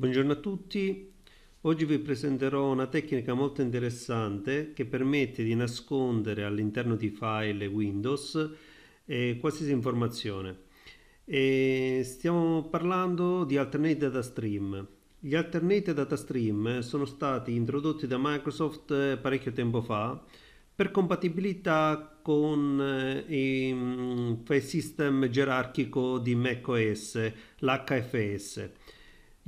Buongiorno a tutti, oggi vi presenterò una tecnica molto interessante che permette di nascondere all'interno di file Windows eh, qualsiasi informazione. E stiamo parlando di Alternate Data Stream. Gli Alternate Data Stream sono stati introdotti da Microsoft eh, parecchio tempo fa per compatibilità con eh, il mm, file system gerarchico di macOS, l'HFS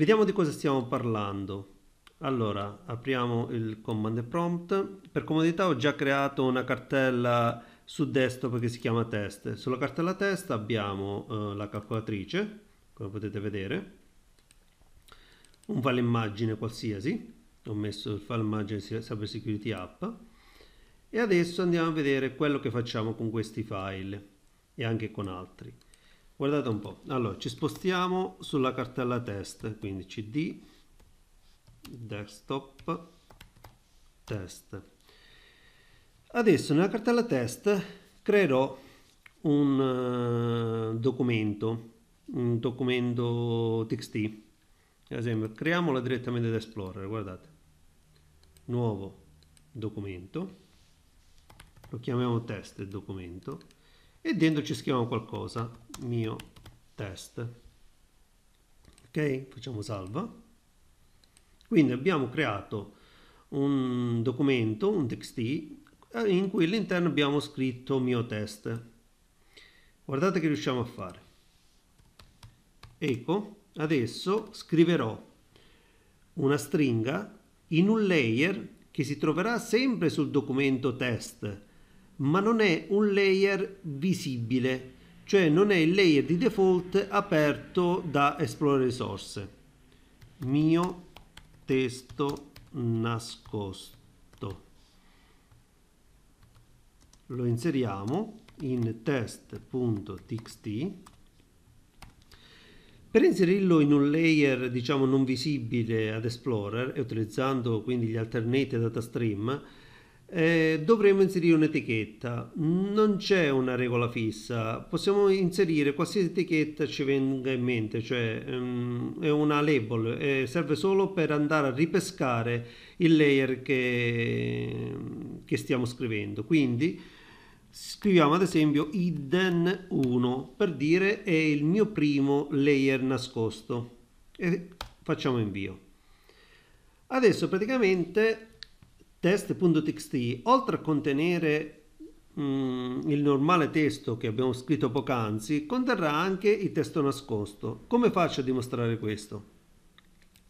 Vediamo di cosa stiamo parlando. Allora, apriamo il command prompt. Per comodità ho già creato una cartella su desktop che si chiama test. Sulla cartella test abbiamo eh, la calcolatrice, come potete vedere, un file immagine qualsiasi, ho messo il file immagine cyber security app, e adesso andiamo a vedere quello che facciamo con questi file e anche con altri guardate un po' allora ci spostiamo sulla cartella test quindi cd desktop test adesso nella cartella test creerò un eh, documento un documento txt ad esempio creiamola direttamente da explorer guardate nuovo documento lo chiamiamo test documento e dentro ci scriviamo qualcosa, mio test. Ok, facciamo salva. Quindi abbiamo creato un documento, un txt in cui all'interno abbiamo scritto mio test. Guardate che riusciamo a fare. Ecco, adesso scriverò una stringa in un layer che si troverà sempre sul documento test ma non è un layer visibile, cioè non è il layer di default aperto da Explorer Resource. Mio testo nascosto. Lo inseriamo in test.txt per inserirlo in un layer diciamo non visibile ad Explorer e utilizzando quindi gli alternate data stream eh, dovremo inserire un'etichetta. Non c'è una regola fissa, possiamo inserire qualsiasi etichetta ci venga in mente, cioè um, è una label, eh, serve solo per andare a ripescare il layer che, che stiamo scrivendo. Quindi scriviamo ad esempio hidden 1 per dire è il mio primo layer nascosto e facciamo invio. Adesso praticamente test.txt, oltre a contenere mh, mm, il normale testo che abbiamo scritto poc'anzi, conterrà anche il testo nascosto. Come faccio a dimostrare questo?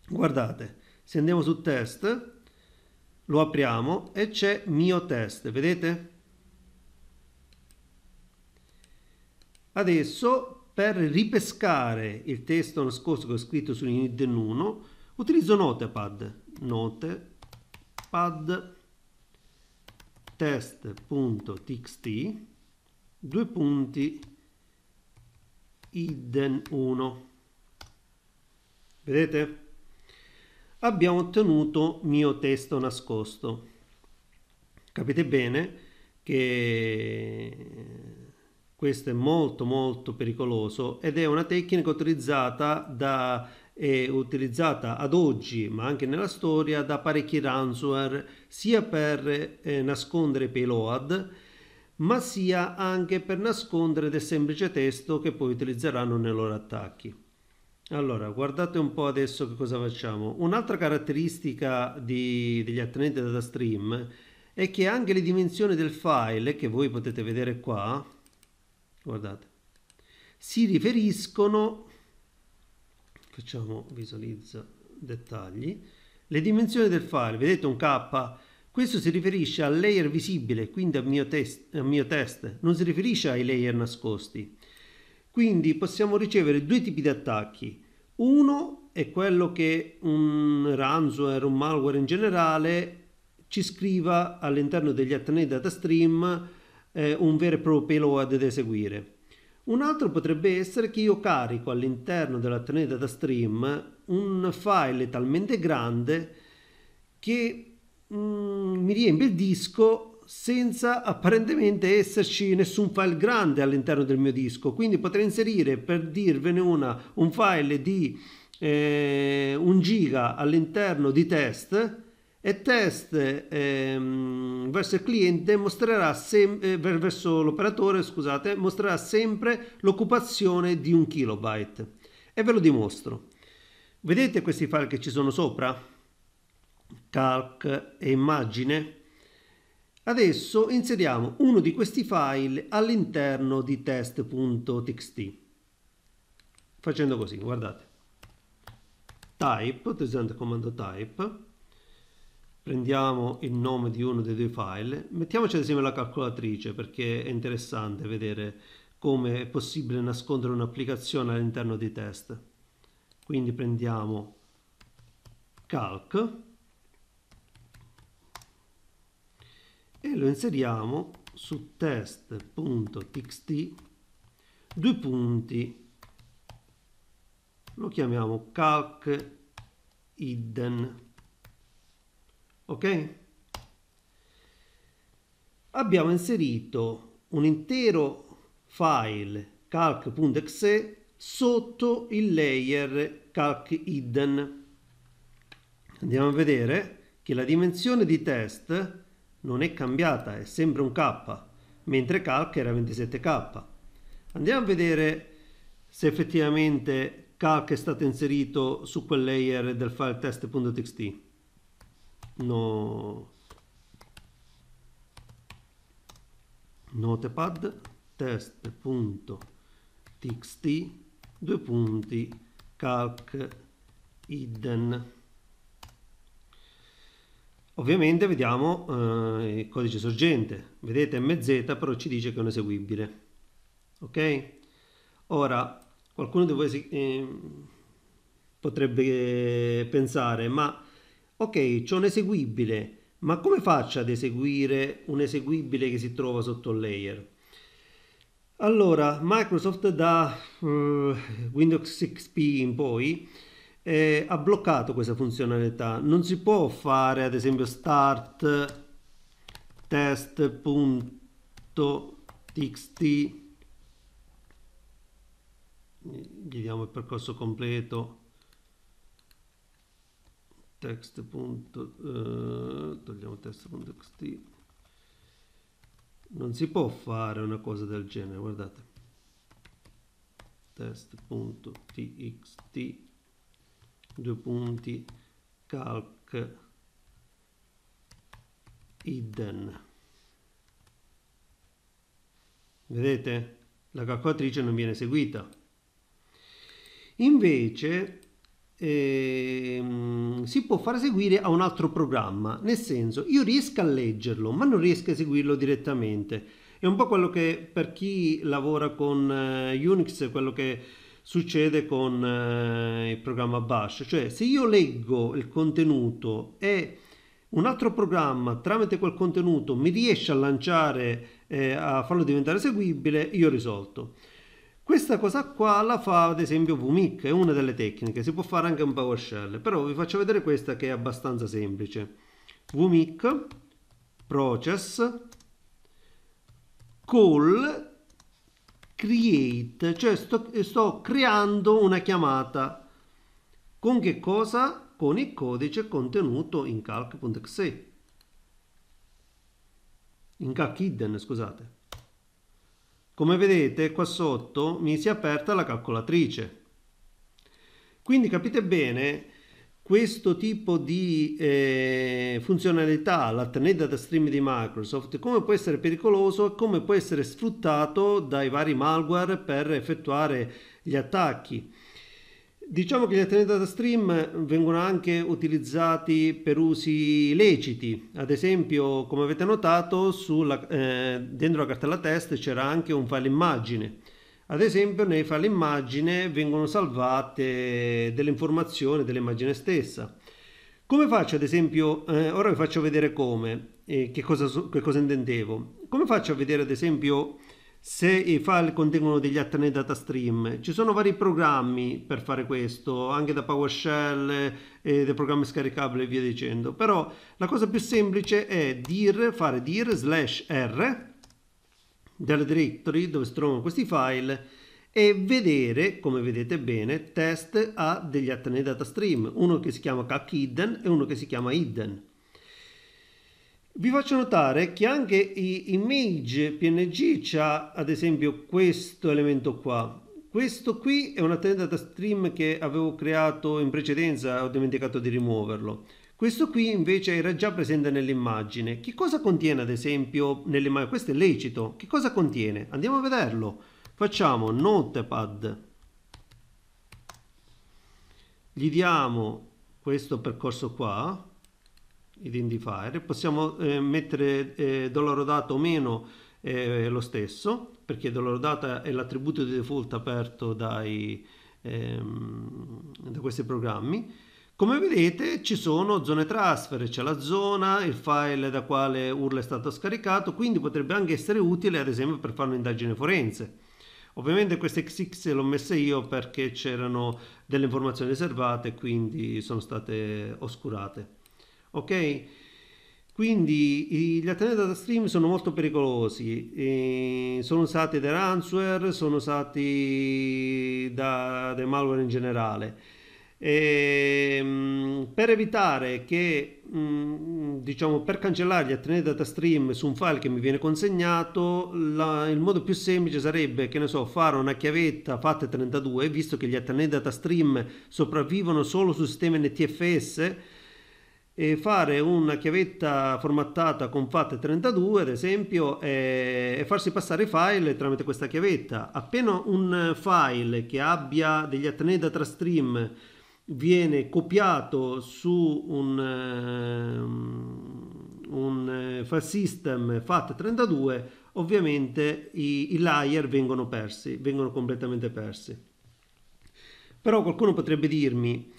Guardate, se andiamo su test, lo apriamo e c'è mio test, vedete? Adesso per ripescare il testo nascosto che ho scritto su Iniden 1 utilizzo Notepad, note touchpad test.txt due punti hidden 1 vedete abbiamo ottenuto mio testo nascosto capite bene che questo è molto molto pericoloso ed è una tecnica utilizzata da è utilizzata ad oggi, ma anche nella storia, da parecchi ransomware sia per eh, nascondere payload, ma sia anche per nascondere del semplice testo che poi utilizzeranno nei loro attacchi. Allora, guardate un po' adesso che cosa facciamo. Un'altra caratteristica di, degli attenenti data stream è che anche le dimensioni del file, che voi potete vedere qua, guardate, si riferiscono facciamo visualizza dettagli, le dimensioni del file, vedete un K, questo si riferisce al layer visibile, quindi al mio, test, al mio test, non si riferisce ai layer nascosti. Quindi possiamo ricevere due tipi di attacchi, uno è quello che un ransomware, un malware in generale ci scriva all'interno degli Atene Data Stream eh, un vero e proprio payload da eseguire. Un altro potrebbe essere che io carico all'interno della dell'Ateneo Data Stream un file talmente grande che mm, mi riempie il disco senza apparentemente esserci nessun file grande all'interno del mio disco. Quindi potrei inserire, per dirvene una, un file di eh, 1 giga all'interno di test e test ehm, verso il cliente mostrerà sem- eh, verso l'operatore scusate mostrerà sempre l'occupazione di un kilobyte e ve lo dimostro vedete questi file che ci sono sopra calc e immagine adesso inseriamo uno di questi file all'interno di test.txt facendo così guardate type utilizzando il comando type prendiamo il nome di uno dei due file, mettiamoci ad esempio la calcolatrice perché è interessante vedere come è possibile nascondere un'applicazione all'interno dei test. Quindi prendiamo calc e lo inseriamo su test.txt due punti lo chiamiamo calc hidden ok? Abbiamo inserito un intero file calc.exe sotto il layer calc hidden. Andiamo a vedere che la dimensione di test non è cambiata, è sempre un K, mentre calc era 27K. Andiamo a vedere se effettivamente calc è stato inserito su quel layer del file test.txt no, notepad test.txt due punti calc hidden ovviamente vediamo eh, il codice sorgente vedete mz però ci dice che è un eseguibile ok ora qualcuno di voi si, eh, potrebbe pensare ma Ok, c'è un eseguibile, ma come faccio ad eseguire un eseguibile che si trova sotto il layer? Allora, Microsoft da uh, Windows XP in poi eh, ha bloccato questa funzionalità. Non si può fare ad esempio start test.txt gli diamo il percorso completo text. Punto, eh, togliamo text.txt. Non si può fare una cosa del genere, guardate. Test.txt due punti calc hidden. Vedete? La calcolatrice non viene eseguita Invece ehm, si può far eseguire a un altro programma, nel senso io riesco a leggerlo ma non riesco a eseguirlo direttamente. È un po' quello che per chi lavora con eh, Unix, quello che succede con eh, il programma Bash, cioè se io leggo il contenuto e un altro programma tramite quel contenuto mi riesce a lanciare, eh, a farlo diventare eseguibile, io ho risolto. Questa cosa qua la fa ad esempio Vumic, è una delle tecniche, si può fare anche un PowerShell, però vi faccio vedere questa che è abbastanza semplice. Vumic, process, call, create, cioè sto, sto creando una chiamata. Con che cosa? Con il codice contenuto in calc.exe. In calc hidden, scusate. Come vedete qua sotto mi si è aperta la calcolatrice. Quindi capite bene questo tipo di eh, funzionalità, l'Alternate Data Stream di Microsoft, come può essere pericoloso e come può essere sfruttato dai vari malware per effettuare gli attacchi. Diciamo che gli attenenti da stream vengono anche utilizzati per usi leciti, ad esempio come avete notato sulla, eh, dentro la cartella test c'era anche un file immagine, ad esempio nei file immagine vengono salvate delle informazioni dell'immagine stessa. Come faccio ad esempio, eh, ora vi faccio vedere come, eh, che, cosa, che cosa intendevo, come faccio a vedere ad esempio se i file contengono degli atene data stream. Ci sono vari programmi per fare questo, anche da PowerShell, eh, dei programmi scaricabili e via dicendo. Però la cosa più semplice è dir, fare dir slash r della directory dove si trovano questi file e vedere, come vedete bene, test ha degli atene data stream, uno che si chiama CAC hidden e uno che si chiama hidden. Vi faccio notare che anche i image PNG ha ad esempio questo elemento qua. Questo qui è una tenda da stream che avevo creato in precedenza, ho dimenticato di rimuoverlo. Questo qui invece era già presente nell'immagine. Che cosa contiene ad esempio nell'immagine? Questo è lecito. Che cosa contiene? Andiamo a vederlo. Facciamo notepad. Gli diamo questo percorso qua identifier possiamo eh, mettere eh, dollaro data o meno eh, lo stesso perché dollaro data è l'attributo di default aperto dai, ehm, da questi programmi come vedete ci sono zone transfer, c'è la zona, il file da quale URL è stato scaricato, quindi potrebbe anche essere utile ad esempio per fare un'indagine forense. Ovviamente queste XX l'ho messa io perché c'erano delle informazioni riservate, quindi sono state oscurate ok? Quindi gli alternati data stream sono molto pericolosi, sono usati da ransomware, sono usati da, da malware in generale. E, ehm, per evitare che, mm, diciamo, per cancellare gli alternati data stream su un file che mi viene consegnato, la, il modo più semplice sarebbe, che ne so, fare una chiavetta fatta 32 visto che gli alternati data stream sopravvivono solo su sistemi NTFS e fare una chiavetta formattata con FAT32 ad esempio e, farsi passare i file tramite questa chiavetta. Appena un file che abbia degli Atenei Data Stream viene copiato su un, ehm, un eh, file system FAT32 ovviamente i, i layer vengono persi, vengono completamente persi. Però qualcuno potrebbe dirmi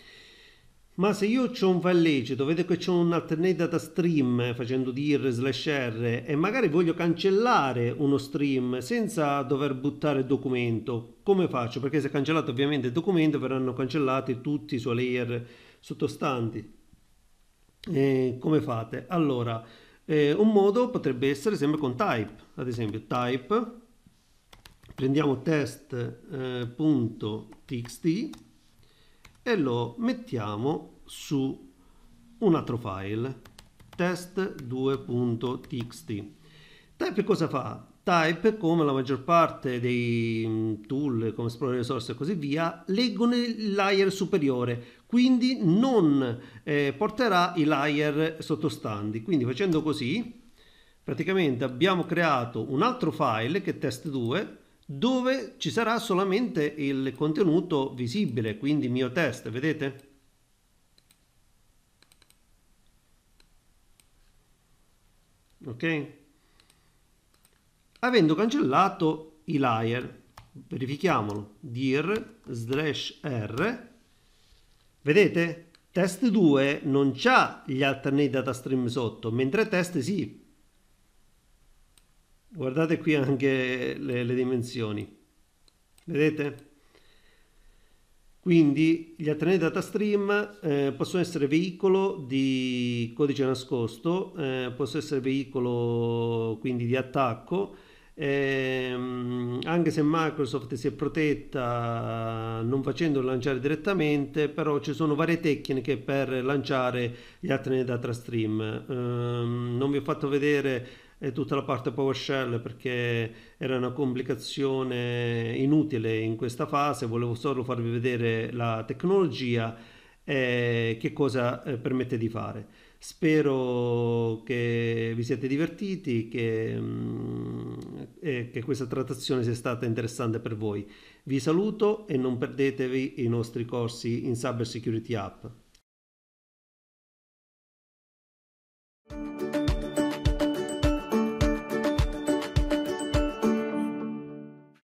ma se io ho un file fallecito, vedo che c'è un alternate data stream eh, facendo dir slash r e magari voglio cancellare uno stream senza dover buttare il documento, come faccio? Perché se cancellato ovviamente il documento verranno cancellati tutti i suoi layer sottostanti. E come fate? Allora, eh, un modo potrebbe essere sempre con type, ad esempio type, prendiamo test.txt eh, e lo mettiamo su un altro file test2.txt type cosa fa? type come la maggior parte dei mm, tool come Explorer Resource e così via leggono il layer superiore quindi non eh, porterà i layer sottostanti quindi facendo così praticamente abbiamo creato un altro file che è test2 dove ci sarà solamente il contenuto visibile, quindi mio test, vedete? Ok? Avendo cancellato i layer, verifichiamolo, dir slash r, vedete? Test 2 non c'ha gli alternate data stream sotto, mentre test sì, guardate qui anche le, le dimensioni vedete? Quindi gli attenei data stream eh, possono essere veicolo di codice nascosto, eh, possono essere veicolo quindi di attacco, ehm, anche se Microsoft si è protetta non facendolo lanciare direttamente, però ci sono varie tecniche per lanciare gli attenei data stream. Ehm, non vi ho fatto vedere e tutta la parte PowerShell perché era una complicazione inutile in questa fase, volevo solo farvi vedere la tecnologia e che cosa eh, permette di fare. Spero che vi siate divertiti, che, mm, che questa trattazione sia stata interessante per voi. Vi saluto e non perdetevi i nostri corsi in Cyber Security App.